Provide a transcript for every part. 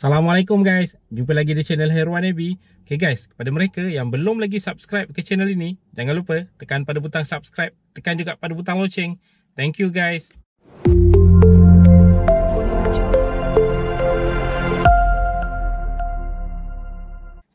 Assalamualaikum guys Jumpa lagi di channel Heruan AB Okay guys Kepada mereka yang belum lagi subscribe ke channel ini Jangan lupa Tekan pada butang subscribe Tekan juga pada butang loceng Thank you guys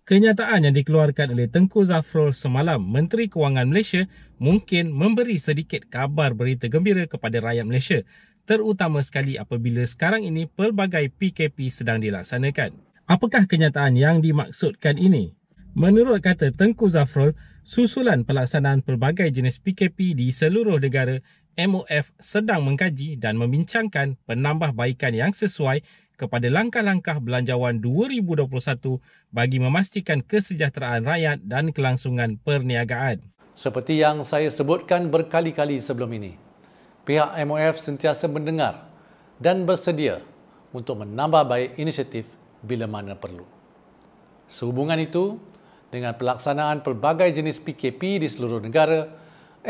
Kenyataan yang dikeluarkan oleh Tengku Zafrul semalam, Menteri Kewangan Malaysia mungkin memberi sedikit kabar berita gembira kepada rakyat Malaysia, terutama sekali apabila sekarang ini pelbagai PKP sedang dilaksanakan. Apakah kenyataan yang dimaksudkan ini? Menurut kata Tengku Zafrul, susulan pelaksanaan pelbagai jenis PKP di seluruh negara MOF sedang mengkaji dan membincangkan penambahbaikan yang sesuai kepada langkah-langkah belanjawan 2021 bagi memastikan kesejahteraan rakyat dan kelangsungan perniagaan. Seperti yang saya sebutkan berkali-kali sebelum ini, pihak MOF sentiasa mendengar dan bersedia untuk menambah baik inisiatif bila mana perlu. Sehubungan itu dengan pelaksanaan pelbagai jenis PKP di seluruh negara,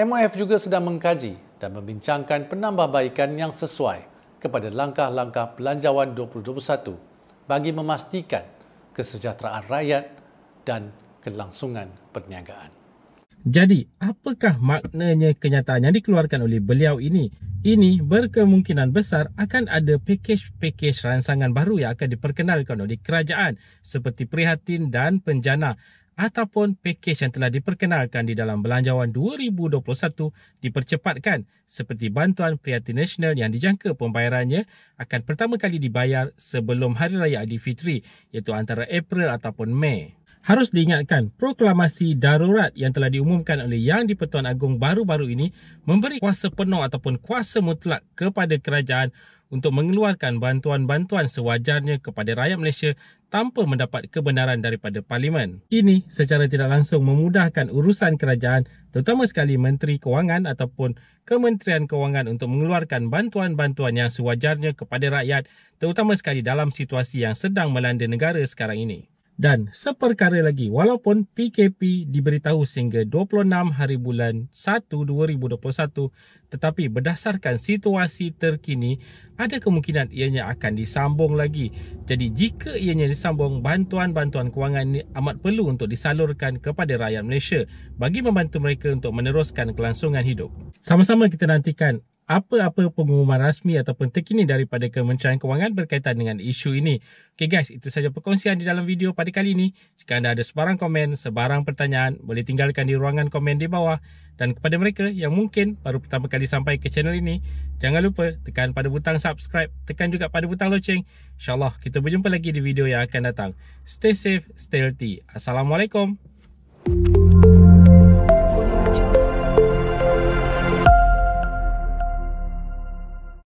MOF juga sedang mengkaji dan membincangkan penambahbaikan yang sesuai kepada langkah-langkah Belanjawan 2021 bagi memastikan kesejahteraan rakyat dan kelangsungan perniagaan. Jadi, apakah maknanya kenyataan yang dikeluarkan oleh beliau ini? Ini berkemungkinan besar akan ada pakej-pakej rangsangan baru yang akan diperkenalkan oleh kerajaan seperti prihatin dan penjana ataupun pakej yang telah diperkenalkan di dalam Belanjawan 2021 dipercepatkan seperti bantuan prihatin nasional yang dijangka pembayarannya akan pertama kali dibayar sebelum Hari Raya Fitri iaitu antara April ataupun Mei harus diingatkan proklamasi darurat yang telah diumumkan oleh Yang di-Pertuan Agong baru-baru ini memberi kuasa penuh ataupun kuasa mutlak kepada kerajaan untuk mengeluarkan bantuan-bantuan sewajarnya kepada rakyat Malaysia tanpa mendapat kebenaran daripada parlimen. Ini secara tidak langsung memudahkan urusan kerajaan terutama sekali menteri kewangan ataupun kementerian kewangan untuk mengeluarkan bantuan-bantuan yang sewajarnya kepada rakyat terutama sekali dalam situasi yang sedang melanda negara sekarang ini. Dan seperkara lagi, walaupun PKP diberitahu sehingga 26 hari bulan 1 2021, tetapi berdasarkan situasi terkini, ada kemungkinan ianya akan disambung lagi. Jadi jika ianya disambung, bantuan-bantuan kewangan ini amat perlu untuk disalurkan kepada rakyat Malaysia bagi membantu mereka untuk meneruskan kelangsungan hidup. Sama-sama kita nantikan apa-apa pengumuman rasmi ataupun terkini daripada Kementerian Kewangan berkaitan dengan isu ini. Okey guys, itu sahaja perkongsian di dalam video pada kali ini. Jika anda ada sebarang komen, sebarang pertanyaan, boleh tinggalkan di ruangan komen di bawah. Dan kepada mereka yang mungkin baru pertama kali sampai ke channel ini, jangan lupa tekan pada butang subscribe, tekan juga pada butang loceng. InsyaAllah kita berjumpa lagi di video yang akan datang. Stay safe, stay healthy. Assalamualaikum. Thank you.